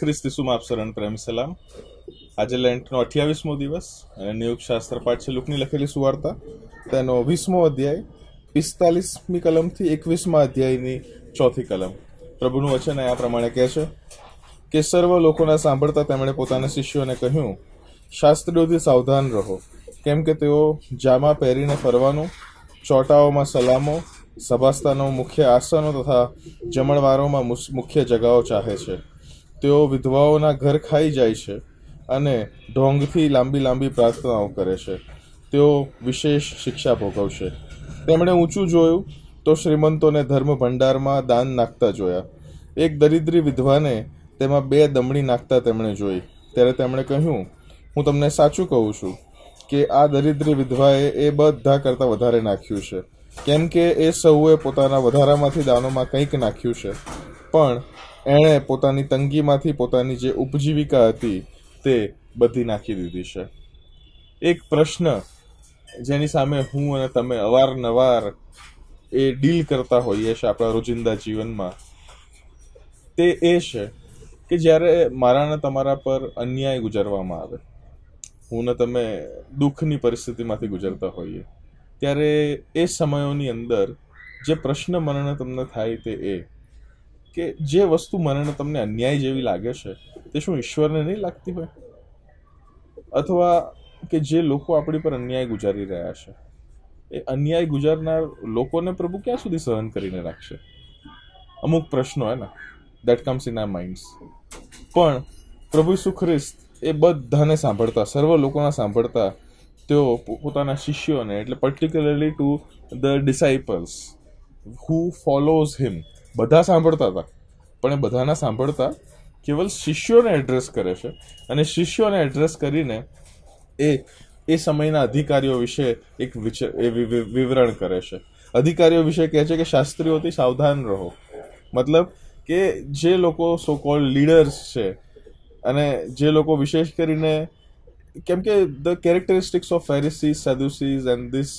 ખ્રિસ્તીસુમાં આપ શરણ પ્રેમ સલામ આજે લેન્ટનો અઠ્યાવીસમો દિવસ અને નિયોગ શાસ્ત્ર પાઠ્ય લુકની લખેલી સુવાર્તા તેનો વીસમો અધ્યાય પિસ્તાલીસમી કલમથી એકવીસમા અધ્યાયની ચોથી કલમ પ્રભુનું વચન આ પ્રમાણે કહે છે કે સર્વ લોકોના સાંભળતા તેમણે પોતાના શિષ્યોને કહ્યું શાસ્ત્રીઓથી સાવધાન રહો કેમ કે તેઓ જામા પહેરીને ફરવાનું ચોટાઓમાં સલામો સભાસ્થાનો મુખ્ય આસનો તથા જમણવારોમાં મુખ્ય જગાઓ ચાહે છે તેઓ વિધવાઓના ઘર ખાઈ જાય છે અને ઢોંગથી લાંબી લાંબી પ્રાર્થનાઓ કરે છે તેઓ વિશેષ શિક્ષા ભોગવશે તેમણે ઊંચું જોયું તો શ્રીમંતોને ધર્મ ભંડારમાં દાન નાખતા જોયા એક દરિદ્રી વિધવાને તેમાં બે દમણી નાખતા તેમણે જોઈ ત્યારે તેમણે કહ્યું હું તમને સાચું કહું છું કે આ દરિદ્રી વિધવાએ એ બધા કરતાં વધારે નાખ્યું છે કેમ કે એ સૌએ પોતાના વધારામાંથી દાનોમાં કંઈક નાખ્યું છે પણ એણે પોતાની તંગીમાંથી પોતાની જે ઉપજીવિકા હતી તે બધી નાખી દીધી છે એક પ્રશ્ન જેની સામે હું અને તમે અવારનવાર એ ડીલ કરતા હોઈએ છીએ આપણા રોજિંદા જીવનમાં તે એ છે કે જ્યારે મારાને તમારા પર અન્યાય ગુજારવામાં આવે હું ને તમે દુઃખની પરિસ્થિતિમાંથી ગુજરતા હોઈએ ત્યારે એ સમયોની અંદર જે પ્રશ્ન મનને તમને થાય તે એ કે જે વસ્તુ મને તમને અન્યાય જેવી લાગે છે તે શું ઈશ્વરને નહીં લાગતી હોય અથવા કે જે લોકો આપણી પર અન્યાય ગુજારી રહ્યા છે એ અન્યાય ગુજારનાર લોકોને પ્રભુ ક્યાં સુધી સહન કરીને રાખશે અમુક પ્રશ્નો એના that comes in our minds પણ પ્રભુ સુખ્રિસ્ત એ બધાને સાંભળતા સર્વ લોકોના સાંભળતા તેઓ પોતાના શિષ્યોને એટલે particularly to the disciples who follows him બધા સાંભળતા હતા પણ એ બધાના સાંભળતા કેવલ શિષ્યોને એડ્રેસ કરે છે અને શિષ્યોને એડ્રેસ કરીને એ એ સમયના અધિકારીઓ વિશે એક એ વિવરણ કરે છે અધિકારીઓ વિશે કહે છે કે શાસ્ત્રીઓથી સાવધાન રહો મતલબ કે જે લોકો સો કોલ લીડર્સ છે અને જે લોકો વિશેષ કરીને કેમ કે the characteristics of Pharisees Sadducees and this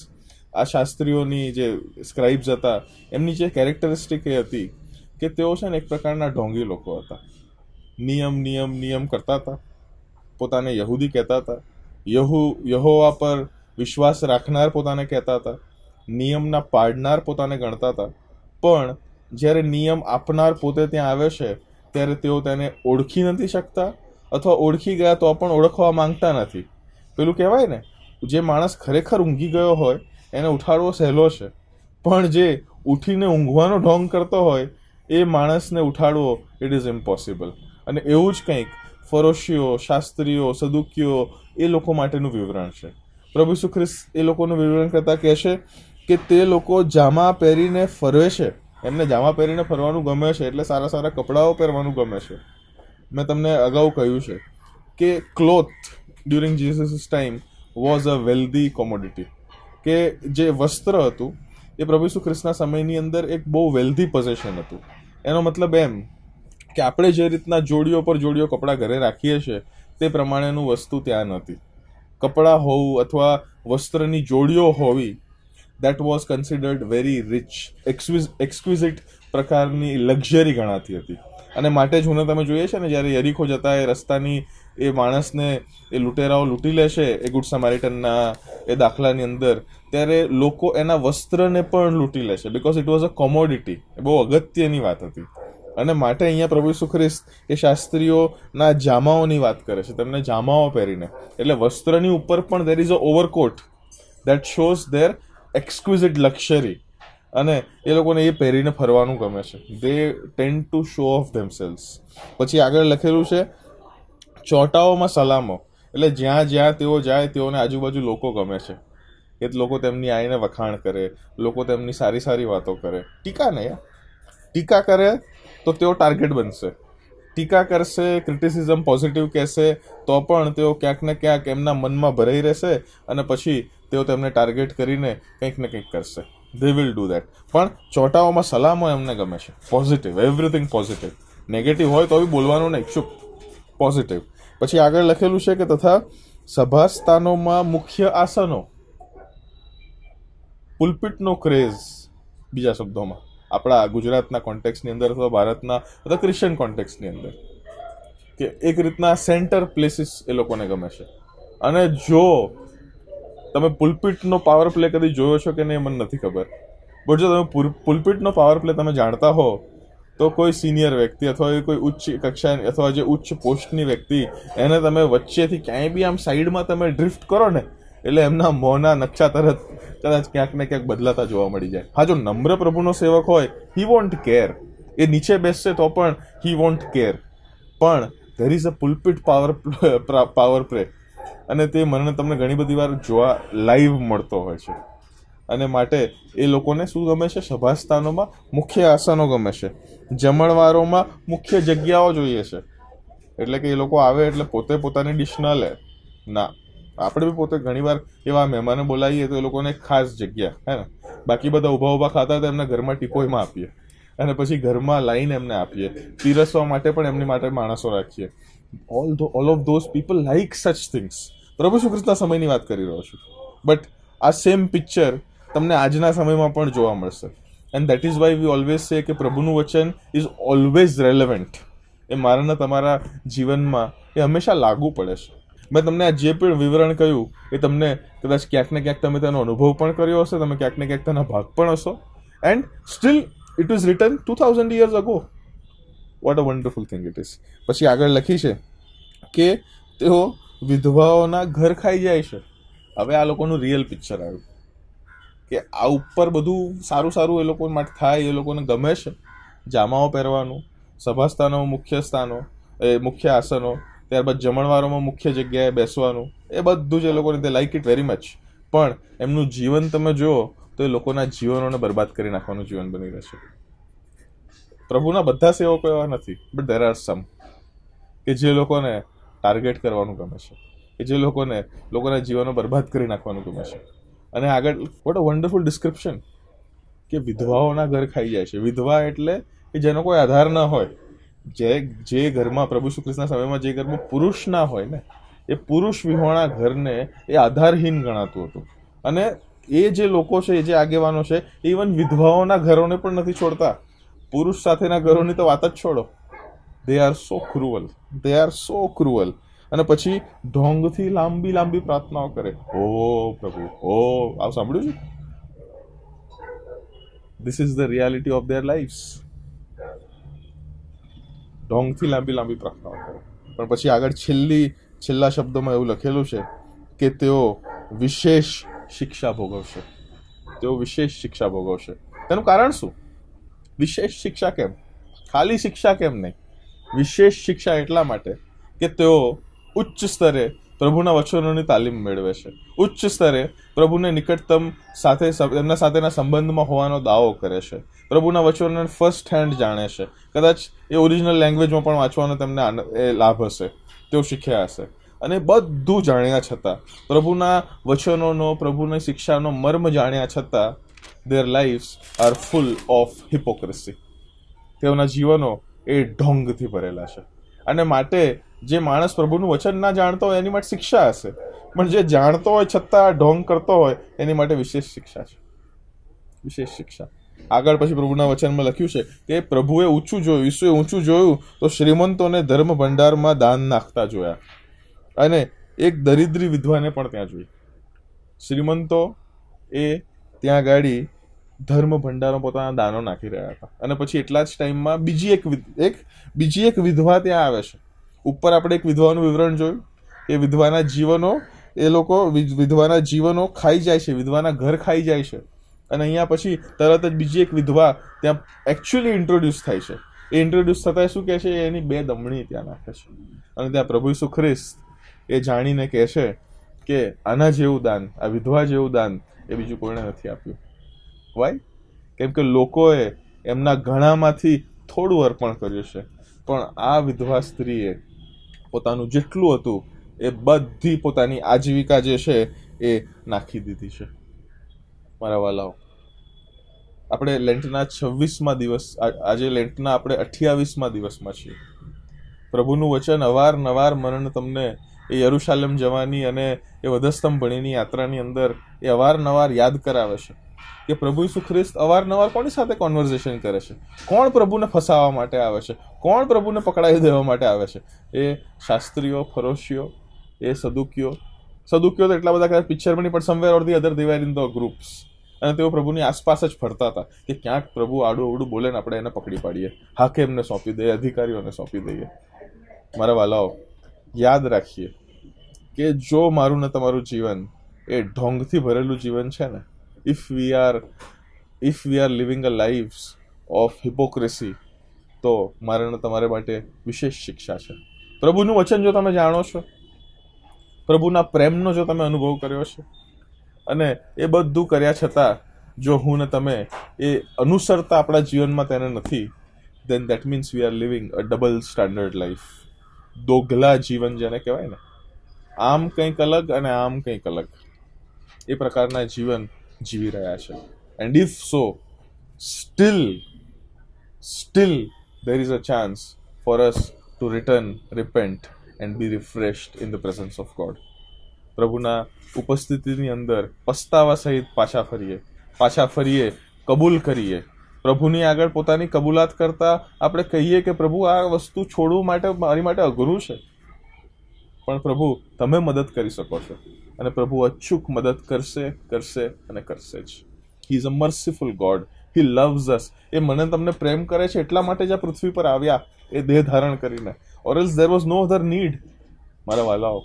આ શાસ્ત્રીઓની જે સ્ક્રાઇબ્સ હતા એમની જે કેરેક્ટરિસ્ટિક એ હતી કે તેઓ છે ને એક પ્રકારના ઢોંગી લોકો હતા નિયમ નિયમ નિયમ કરતા હતા પોતાને યહૂદી કહેતા હતા યહુ યહોવા પર વિશ્વાસ રાખનાર પોતાને કહેતા હતા નિયમના પાડનાર પોતાને ગણતા હતા પણ જ્યારે નિયમ આપનાર પોતે ત્યાં આવે છે ત્યારે તેઓ તેને ઓળખી નથી શકતા અથવા ઓળખી ગયા તો પણ ઓળખવા માંગતા નથી પેલું કહેવાય ને જે માણસ ખરેખર ઊંઘી ગયો હોય એને ઉઠાડવો સહેલો છે પણ જે ઉઠીને ઊંઘવાનો ઢોંગ કરતો હોય એ માણસને ઉઠાડવો ઇટ ઇઝ ઇમ્પોસિબલ અને એવું જ કંઈક ફરોશીઓ શાસ્ત્રીઓ સદુકીઓ એ લોકો માટેનું વિવરણ છે પ્રભુ સુખ્રિસ્ત એ લોકોનું વિવરણ કરતા કહે છે કે તે લોકો જામા પહેરીને ફરવે છે એમને જામા પહેરીને ફરવાનું ગમે છે એટલે સારા સારા કપડાઓ પહેરવાનું ગમે છે મેં તમને અગાઉ કહ્યું છે કે cloth during Jesus time was a wealthy commodity કે જે વસ્ત્ર હતું એ પ્રભુ ઈસુ ખ્રિસ્તના સમયની અંદર એક બહુ વેલ્ધી પોઝેશન હતું એનો મતલબ એમ કે આપણે જે રીતના જોડીઓ પર જોડીઓ કપડાં ઘરે રાખીએ છીએ તે પ્રમાણેનું વસ્તુ ત્યાં નહોતી કપડાં હોવું અથવા વસ્ત્રની જોડીઓ હોવી that was considered very rich exquisite પ્રકારની લક્ઝરી ગણાતી હતી અને માટે જ હું તમે જોઈએ છે ને જ્યારે યરીખો જતા એ રસ્તાની એ માણસને એ લૂંટેરાઓ લૂંટી લેશે એ ગુડ સમારિટનના એ દાખલાની અંદર ત્યારે લોકો એના વસ્ત્રને પણ લૂંટી લેશે because it was a commodity એ બહુ અગત્યની વાત હતી અને માટે અહીંયા પ્રભુ સુખ્રિસ્ત એ શાસ્ત્રીઓના જામાઓની વાત કરે છે તેમને જામાઓ પહેરીને એટલે વસ્ત્રની ઉપર પણ there is a overcoat that shows their exquisite luxury અને એ લોકોને એ પહેરીને ફરવાનું ગમે છે they tend to show off themselves પછી આગળ લખેલું છે ચોટાઓમાં સલામો એટલે જ્યાં જ્યાં તેઓ જાય તેઓને આજુબાજુ લોકો ગમે છે કે લોકો તેમની આઈને વખાણ કરે લોકો તેમની સારી સારી વાતો કરે ટીકા ને ટીકા કરે તો તેઓ ટાર્ગેટ બનશે ટીકા કરશે ક્રિટિસિઝમ પોઝિટિવ કહેશે તો પણ તેઓ ક્યાંક ને ક્યાંક એમના મનમાં ભરાઈ રહેશે અને પછી તેઓ તેમને ટાર્ગેટ કરીને કંઈક ને કંઈક કરશે દે વિલ ડુ દેટ પણ ચોટાઓમાં સલામો એમને ગમે છે પોઝિટિવ એવરીથિંગ પોઝિટિવ નેગેટિવ હોય તો બી બોલવાનું નહીં ચૂપ પોઝિટિવ પછી આગળ લખેલું છે કે તથા સભાસ્થાનોમાં મુખ્ય આસનો પુલપિટનો ક્રેઝ બીજા શબ્દોમાં આપણા ગુજરાતના કોન્ટેક્સની અંદર અથવા ભારતના અથવા ક્રિશ્ચિયન કોન્ટેક્સની અંદર કે એક રીતના સેન્ટર પ્લેસીસ એ લોકોને ગમે છે અને જો તમે પુલપિટનો પાવર પ્લે કદી જોયો છો કે નહીં મને નથી ખબર બટ જો તમે પુલપિટનો પાવર પ્લે તમે જાણતા હો તો કોઈ સિનિયર વ્યક્તિ અથવા કોઈ ઉચ્ચ કક્ષા અથવા જે ઉચ્ચ પોસ્ટની વ્યક્તિ એને તમે વચ્ચેથી ક્યાંય બી આમ સાઈડમાં તમે ડ્રિફ્ટ કરો ને એટલે એમના મોંના નકશા તરત કદાચ ક્યાંક ને ક્યાંક બદલાતા જોવા મળી જાય હા જો નમ્ર પ્રભુનો સેવક હોય હી વોન્ટ કેર એ નીચે બેસશે તો પણ હી વોન્ટ કેર પણ there is a pulpit power power play અને તે મને તમને ઘણી બધી વાર જોવા લાઈવ મળતો હોય છે અને માટે એ લોકોને શું ગમે છે સભાસ્થાનોમાં મુખ્ય આસનો ગમે છે જમણવારોમાં મુખ્ય જગ્યાઓ જોઈએ છે એટલે કે એ લોકો આવે એટલે પોતે પોતાની ડિશ ના લે ના આપણે બી પોતે ઘણીવાર એવા મહેમાનો બોલાવીએ તો એ લોકોને ખાસ જગ્યા હે ને બાકી બધા ઊભા ઊભા ખાતા તો એમને ઘરમાં ટીકોઈમાં આપીએ અને પછી ઘરમાં લાઈને એમને આપીએ પીરસવા માટે પણ એમની માટે માણસો રાખીએ all all of those people like such things પ્રભુ શ્રી સમયની વાત કરી રહ્યો છું બટ આ સેમ પિક્ચર તમને આજના સમયમાં પણ જોવા મળશે and that is why we always say કે પ્રભુનું વચન ઇઝ ઓલવેઝ રેલેવન્ટ એ મારાના તમારા જીવનમાં એ હંમેશા લાગુ પડે છે મેં તમને આ જે પણ વિવરણ કહ્યું એ તમને કદાચ ક્યાંક ને ક્યાંક તમે તેનો અનુભવ પણ કર્યો હશે તમે ક્યાંક ને ક્યાંક તેના ભાગ પણ હશો and still it is written two thousand years ago what a wonderful thing it is પછી આગળ લખી છે કે તેઓ વિધવાઓના ઘર ખાઈ જાય છે હવે આ લોકોનું રિયલ પિક્ચર આવ્યું કે આ ઉપર બધું સારું સારું એ લોકો માટે થાય એ લોકોને ગમે છે જામાઓ પહેરવાનું સભાસ્થાનો મુખ્ય સ્થાનો એ મુખ્ય આસનો ત્યારબાદ જમણવારોમાં મુખ્ય જગ્યાએ બેસવાનું એ બધું જ એ લોકોને તે લાઇક ઇટ વેરી મચ પણ એમનું જીવન તમે જુઓ તો એ લોકોના જીવનોને બરબાદ કરી નાખવાનું જીવન બની રહેશે પ્રભુના બધા સેવકો એવા નથી બટ દેર આર સમ કે જે લોકોને ટાર્ગેટ કરવાનું ગમે છે કે જે લોકોને લોકોના જીવનો બરબાદ કરી નાખવાનું ગમે છે અને આગળ વોટ અ વન્ડરફુલ ડિસ્ક્રિપ્શન કે વિધવાઓના ઘર ખાઈ જાય છે વિધવા એટલે કે જેનો કોઈ આધાર ન હોય જે જે ઘરમાં પ્રભુ શ્રી સમયમાં જે ઘરમાં પુરુષ ના હોય ને એ પુરુષ વિહોણા ઘરને એ આધારહીન ગણાતું હતું અને એ જે લોકો છે એ જે આગેવાનો છે ઇવન વિધવાઓના ઘરોને પણ નથી છોડતા પુરુષ સાથેના ઘરોની તો વાત જ છોડો they are so cruel they are so cruel અને પછી ઢોંગથી લાંબી લાંબી પ્રાર્થનાઓ કરે ઓ પ્રભુ ઓ આવું સાંભળ્યું છે this is the reality of their life ઢોંગથી લાંબી લાંબી પ્રાર્થનાઓ કરે પણ પછી આગળ છેલ્લી છેલ્લા શબ્દોમાં એવું લખેલું છે કે તેઓ વિશેષ શિક્ષા ભોગવશે તેઓ વિશેષ શિક્ષા ભોગવશે તેનું કારણ શું વિશેષ શિક્ષા કેમ ખાલી શિક્ષા કેમ નહીં વિશેષ શિક્ષા એટલા માટે કે તેઓ ઉચ્ચ સ્તરે પ્રભુના વચનોની તાલીમ મેળવે છે ઉચ્ચ સ્તરે પ્રભુને નિકટતમ સાથે એમના સાથેના સંબંધમાં હોવાનો દાવો કરે છે પ્રભુના વચનોને ફર્સ્ટ હેન્ડ જાણે છે કદાચ એ ઓરિજિનલ લેંગ્વેજમાં પણ વાંચવાનો તેમને એ લાભ હશે તેઓ શીખ્યા હશે અને બધું જાણ્યા છતાં પ્રભુના વચનોનો પ્રભુની શિક્ષાનો મર્મ જાણ્યા છતાં their lives are full of hypocrisy તેમના જીવનો એ ઢોંગથી ભરેલા છે અને માટે જે માણસ પ્રભુનું વચન ના જાણતો હોય એની માટે શિક્ષા હશે પણ જે જાણતો હોય છતાં ઢોંગ કરતો હોય એની માટે વિશેષ શિક્ષા છે વિશેષ શિક્ષા આગળ પછી પ્રભુના વચનમાં લખ્યું છે કે પ્રભુએ ઊંચું જોયું ઈસુએ ઊંચું જોયું તો શ્રીમંતોને ધર્મ ભંડારમાં દાન નાખતા જોયા અને એક દરિદ્રી વિધવાને પણ ત્યાં જોઈ શ્રીમંતો એ ત્યાં ગાડી ધર્મ ભંડારો પોતાના દાનો નાખી રહ્યા હતા અને પછી એટલા જ ટાઈમમાં બીજી એક એક બીજી એક વિધવા ત્યાં આવે છે ઉપર આપણે એક વિધવાનું વિવરણ જોયું એ વિધવાના જીવનો એ લોકો વિધવાના જીવનો ખાઈ જાય છે વિધવાના ઘર ખાઈ જાય છે અને અહીંયા પછી તરત જ બીજી એક વિધવા ત્યાં એકચ્યુઅલી ઇન્ટ્રોડ્યુસ થાય છે એ ઇન્ટ્રોડ્યુસ થતાં શું કહે છે એની બે દમણી ત્યાં નાખે છે અને ત્યાં પ્રભુ સુખ્રિસ્ત એ જાણીને કહે છે કે આના જેવું દાન આ વિધવા જેવું દાન એ બીજું કોઈને નથી આપ્યું વાય કેમ કે લોકોએ એમના ઘણામાંથી થોડું અર્પણ કર્યું છે પણ આ વિધવા સ્ત્રીએ પોતાનું જેટલું હતું એ બધી પોતાની આજીવિકા જે છે એ નાખી દીધી છે મારા વાલાઓ આપણે લેન્ટના છવ્વીસમાં દિવસ આજે લેન્ટના આપણે અઠ્યાવીસમાં દિવસમાં છીએ પ્રભુનું વચન અવાર નવાર મરણ તમને એ યરુશાલેમ જવાની અને એ વધસ્તંભ ભણીની યાત્રાની અંદર એ અવારનવાર યાદ કરાવે છે કે પ્રભુ ઈસુ ખ્રિસ્ત અવારનવાર કોની સાથે કોન્વર્ઝેશન કરે છે કોણ પ્રભુને ફસાવવા માટે આવે છે કોણ પ્રભુને પકડાવી દેવા માટે આવે છે એ શાસ્ત્રીઓ ફરોશીઓ એ સદુકીઓ સદુકીઓ તો એટલા બધા કદાચ પિક્ચરમાં નહીં પણ somewhere or the other they were in the groups અને તેઓ પ્રભુની આસપાસ જ ફરતા હતા કે ક્યાંક પ્રભુ આડું અવડું બોલે ને આપણે એને પકડી પાડીએ હા કે એમને સોંપી દઈએ અધિકારીઓને સોંપી દઈએ મારા વાલાઓ યાદ રાખીએ કે જો મારું ને તમારું જીવન એ ઢોંગથી ભરેલું જીવન છે ને if we are if we are living a lives of hypocrisy તો મારે ને તમારે માટે વિશેષ શિક્ષા છે પ્રભુનું વચન જો તમે જાણો છો પ્રભુના પ્રેમનો જો તમે અનુભવ કર્યો છે અને એ બધું કર્યા છતાં જો હું ને તમે એ અનુસરતા આપણા જીવનમાં તેને નથી then that means we are living a double standard life દોગલા જીવન જેને કહેવાય ને આમ કંઈક અલગ અને આમ કંઈક અલગ એ પ્રકારના જીવન જીવી રહ્યા છે and if so still still there is a chance for us to return repent and be refreshed in the presence of God પ્રભુના ઉપસ્થિતિની અંદર પસ્તાવા સહિત પાછા ફરીએ પાછા ફરીએ કબૂલ કરીએ પ્રભુની આગળ પોતાની કબૂલાત કરતાં આપણે કહીએ કે પ્રભુ આ વસ્તુ છોડવું માટે મારી માટે અઘરું છે પણ પ્રભુ તમે મદદ કરી શકો છો અને પ્રભુ અચૂક મદદ કરશે કરશે અને કરશે જ he is a merciful God he loves us એ મને તમને પ્રેમ કરે છે એટલા માટે જ આ પૃથ્વી પર આવ્યા એ દેહ ધારણ કરીને or else there was no other need મારા વાલાઓ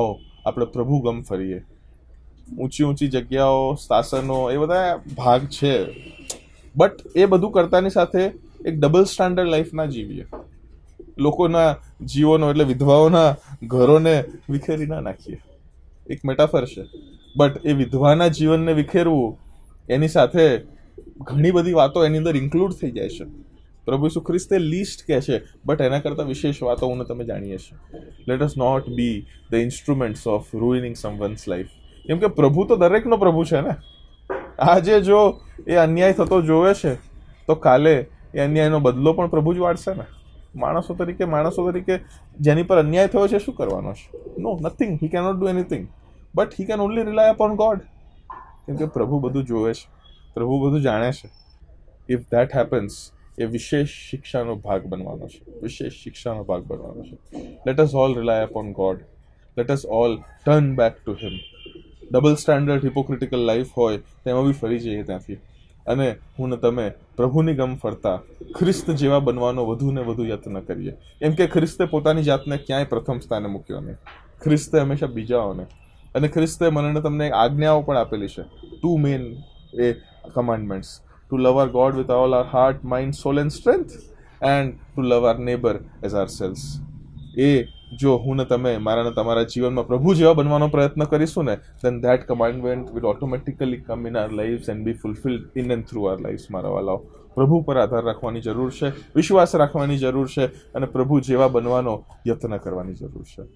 આવો આપણે પ્રભુ ગમ ફરીએ ઊંચી ઊંચી જગ્યાઓ શાસનો એ બધા ભાગ છે બટ એ બધું કરતાની સાથે એક ડબલ સ્ટાન્ડર્ડ લાઈફના જીવીએ લોકોના જીવોનો એટલે વિધવાઓના ઘરોને વિખેરી ના નાખીએ એક મેટાફર છે બટ એ વિધવાના જીવનને વિખેરવું એની સાથે ઘણી બધી વાતો એની અંદર ઇન્ક્લુડ થઈ જાય છે પ્રભુ ઈસુ ખ્રિસ્તે લીસ્ટ કહે છે બટ એના કરતાં વિશેષ વાતો હું તમે જાણીએ છીએ let us not be the instruments of ruining someone's life કેમ કે પ્રભુ તો દરેકનો પ્રભુ છે ને આજે જો એ અન્યાય થતો જોવે છે તો કાલે એ અન્યાયનો બદલો પણ પ્રભુ જ વાળશે ને માણસો તરીકે માણસો તરીકે જેની પર અન્યાય થયો છે શું કરવાનો છે no nothing he cannot do anything but he can only rely upon God કેમ કે પ્રભુ બધું જોવે છે પ્રભુ બધું જાણે છે ઇફ ધેટ હેપન્સ એ વિશેષ શિક્ષાનો ભાગ બનવાનો છે વિશેષ શિક્ષાનો ભાગ બનવાનો છે let us all rely upon God let us all turn back to him double standard hypocritical life હોય તેમાં બી ફરી જઈએ ત્યાંથી અને હું ને તમે પ્રભુની ગમ ફરતા ખ્રિસ્ત જેવા બનવાનો વધુ ને વધુ યત્ન કરીએ કેમ કે ખ્રિસ્તે પોતાની જાતને ક્યાંય પ્રથમ સ્થાને મૂક્યો નહીં ખ્રિસ્તે હંમેશા બીજાઓને અને ખ્રિસ્તે મને તમને આજ્ઞાઓ પણ આપેલી છે to man a commandments to love our God with all our heart mind soul and strength and to love our neighbour as our selves એ જો હું ને તમે મારા ને તમારા જીવનમાં પ્રભુ જેવા બનવાનો પ્રયત્ન કરીશું ને then that commandment will automatically come in our life and be fulfilled in and through our life મારા વાલાઓ પ્રભુ પર આધાર રાખવાની જરૂર છે વિશ્વાસ રાખવાની જરૂર છે અને પ્રભુ જેવા બનવાનો યત્ન કરવાની જરૂર છે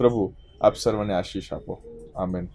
પ્રભુ આપ સર્વને આશીષ આપો આમેન